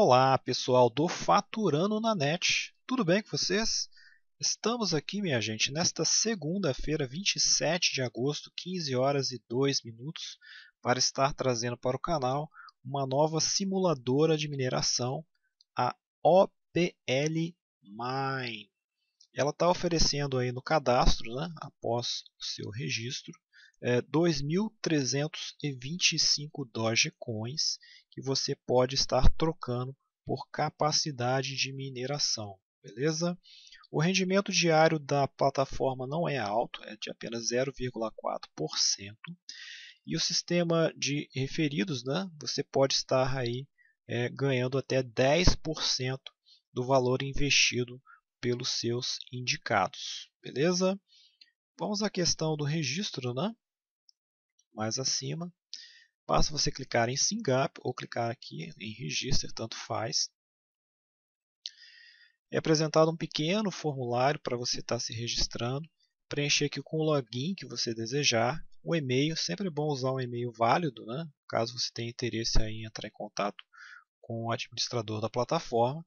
Olá, pessoal do Faturando na Net. Tudo bem com vocês? Estamos aqui, minha gente, nesta segunda-feira, 27 de agosto, 15 horas e 2 minutos, para estar trazendo para o canal uma nova simuladora de mineração, a OPL Mine. Ela está oferecendo aí no cadastro, né, após o seu registro, é, 2.325 Dogecoins que você pode estar trocando por capacidade de mineração, beleza? O rendimento diário da plataforma não é alto, é de apenas 0,4%. E o sistema de referidos, né, você pode estar aí é, ganhando até 10% do valor investido pelos seus indicados, beleza? Vamos à questão do registro, né? mais acima. Basta você clicar em SYNGAP ou clicar aqui em Register, tanto faz. É apresentado um pequeno formulário para você estar tá se registrando. Preencher aqui com o login que você desejar. O e-mail, sempre é bom usar um e-mail válido, né? caso você tenha interesse em entrar em contato com o administrador da plataforma.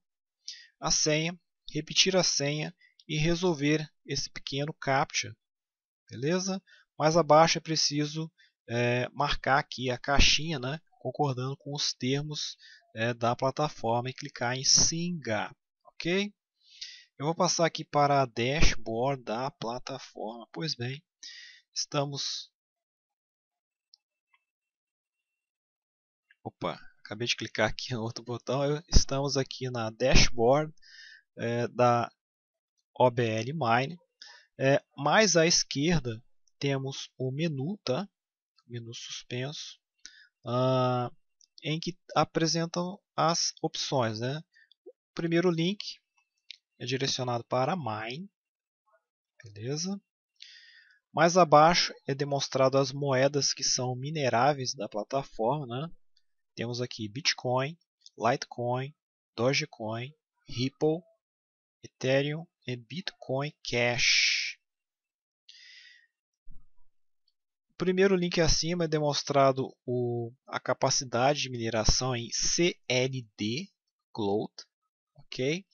A senha, repetir a senha e resolver esse pequeno CAPTCHA. Beleza? Mais abaixo é preciso é, marcar aqui a caixinha, né, concordando com os termos é, da plataforma e clicar em singar, ok? Eu vou passar aqui para a dashboard da plataforma. Pois bem, estamos... Opa, acabei de clicar aqui no outro botão. estamos aqui na dashboard é, da OBL Mine. É, mais à esquerda temos o menu, tá? menu suspenso, uh, em que apresentam as opções. Né? O primeiro link é direcionado para Mine, beleza? Mais abaixo é demonstrado as moedas que são mineráveis da plataforma. Né? Temos aqui Bitcoin, Litecoin, Dogecoin, Ripple, Ethereum e Bitcoin Cash. primeiro link acima é demonstrado o, a capacidade de mineração em CLD Gold. ok?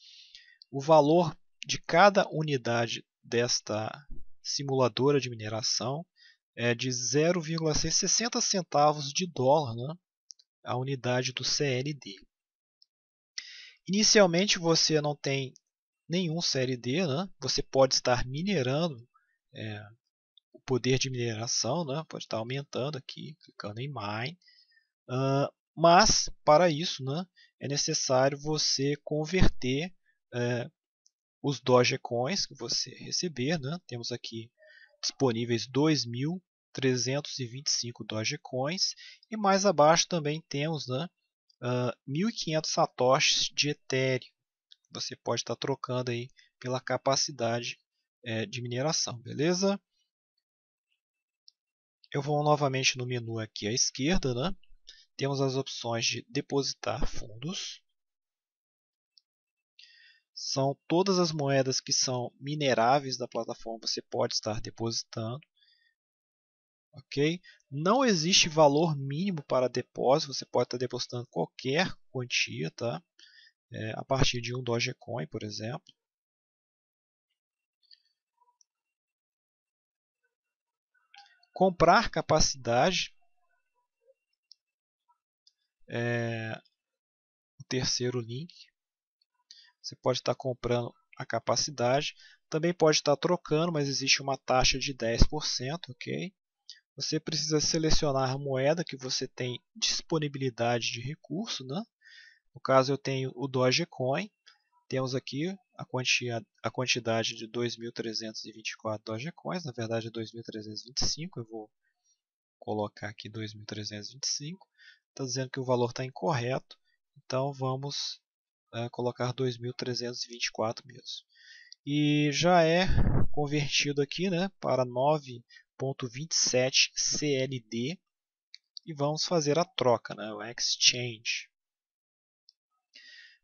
O valor de cada unidade desta simuladora de mineração é de 0,60 centavos de dólar, né? a unidade do CLD. Inicialmente você não tem nenhum CLD, né? você pode estar minerando é, poder de mineração, né? pode estar aumentando aqui, clicando em Mine. Uh, mas, para isso, né, é necessário você converter uh, os Dogecoins que você receber. Né? Temos aqui disponíveis 2.325 Dogecoins. E mais abaixo também temos né, uh, 1.500 satoshis de Ethereum. Você pode estar trocando aí pela capacidade é, de mineração, beleza? Eu vou novamente no menu aqui à esquerda, né? Temos as opções de depositar fundos. São todas as moedas que são mineráveis da plataforma, você pode estar depositando. Ok? Não existe valor mínimo para depósito, você pode estar depositando qualquer quantia, tá? É, a partir de um Dogecoin, por exemplo. comprar capacidade. É, o terceiro link. Você pode estar comprando a capacidade. Também pode estar trocando, mas existe uma taxa de 10%. ok? Você precisa selecionar a moeda que você tem disponibilidade de recurso. Né? No caso, eu tenho o Dogecoin. Temos aqui a, quantia, a quantidade de 2.324 Dogecoins, na verdade é 2.325, eu vou colocar aqui 2.325. Está dizendo que o valor está incorreto, então vamos eh, colocar 2.324 mesmo. E já é convertido aqui né, para 9.27 CLD e vamos fazer a troca, né, o exchange.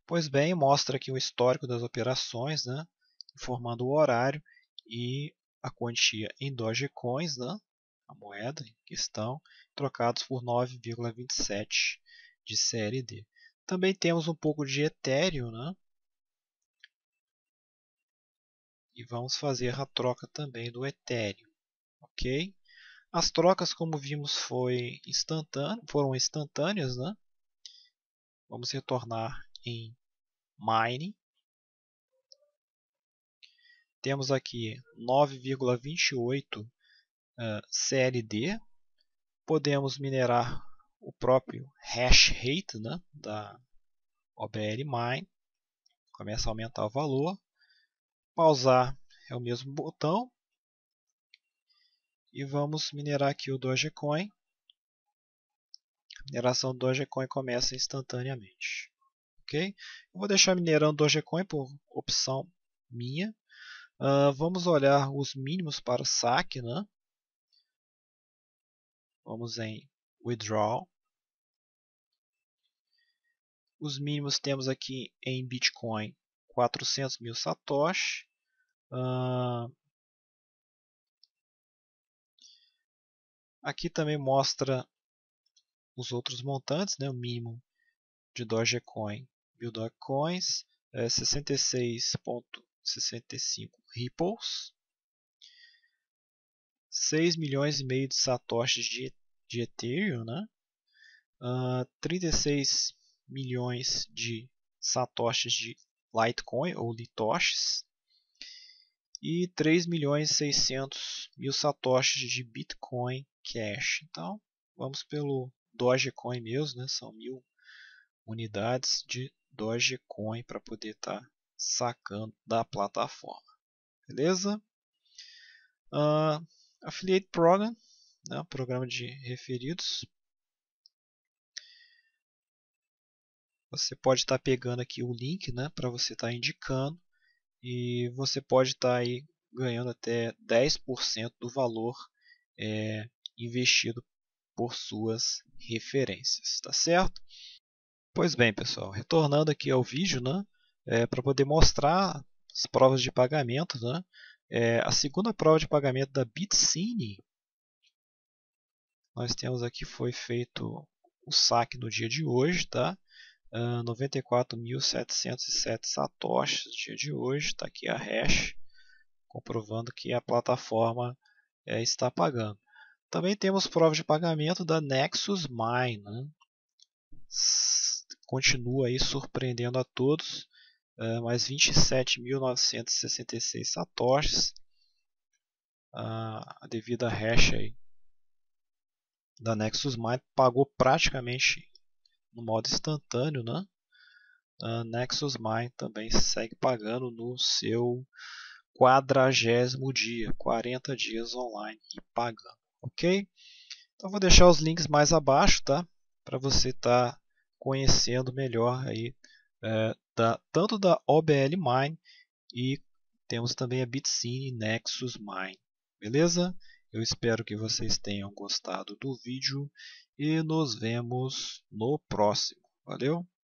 Pois bem, mostra aqui o histórico das operações, né? informando o horário e a quantia em Dogecoins, né? a moeda em questão, trocados por 9,27 de CLD. Também temos um pouco de Ethereum, né? E vamos fazer a troca também do Ethereum, ok? As trocas, como vimos, foi instantâneo, foram instantâneas, né? Vamos retornar em mine. Temos aqui 9,28 CLD. Podemos minerar o próprio hash rate né, da OBL Mine. Começa a aumentar o valor. Pausar é o mesmo botão. E vamos minerar aqui o Dogecoin. A mineração do Dogecoin começa instantaneamente ok? Eu vou deixar minerando Dogecoin por opção minha. Uh, vamos olhar os mínimos para o saque, né? Vamos em withdraw. Os mínimos temos aqui em Bitcoin 400 mil satoshi. Uh, ah, aqui também mostra os outros montantes, né? O mínimo de Dogecoin Dogecoins, é, 66.65 Ripples, 6 milhões e meio de satoshis de, de Ethereum, né? Uh, ah, 36 milhões de satoshis de Litecoin ou Litoshis e 3 milhões e 600 mil satoshis de Bitcoin Cash. Então, vamos pelo Dogecoin mesmo, né? São mil unidades de Dogecoin para poder estar tá sacando da plataforma. Beleza? Uh, Affiliate Program, né, programa de referidos. Você pode estar tá pegando aqui o link né, para você estar tá indicando e você pode estar tá aí ganhando até 10% do valor é, investido por suas referências, tá certo? Pois bem, pessoal, retornando aqui ao vídeo, né, é, para poder mostrar as provas de pagamento, né, é, a segunda prova de pagamento da Bitcine nós temos aqui foi feito o saque no dia de hoje, tá? Uh, ah, 94.707 satoshis no dia de hoje, está aqui a hash, comprovando que a plataforma é, está pagando. Também temos prova de pagamento da Nexus Mine, né? continua aí surpreendendo a todos, uh, mais 27.966 satoshis, uh, devido a hash aí da Nexus Mine, pagou praticamente no modo instantâneo, né? Uh, Nexus Mine também segue pagando no seu quadragésimo dia, 40 dias online e pagando, ok? Então vou deixar os links mais abaixo, tá? Para você estar tá conhecendo melhor aí, é, da, tanto da OBL Mine e temos também a Bitcine Nexus Mine. Beleza? Eu espero que vocês tenham gostado do vídeo e nos vemos no próximo. Valeu!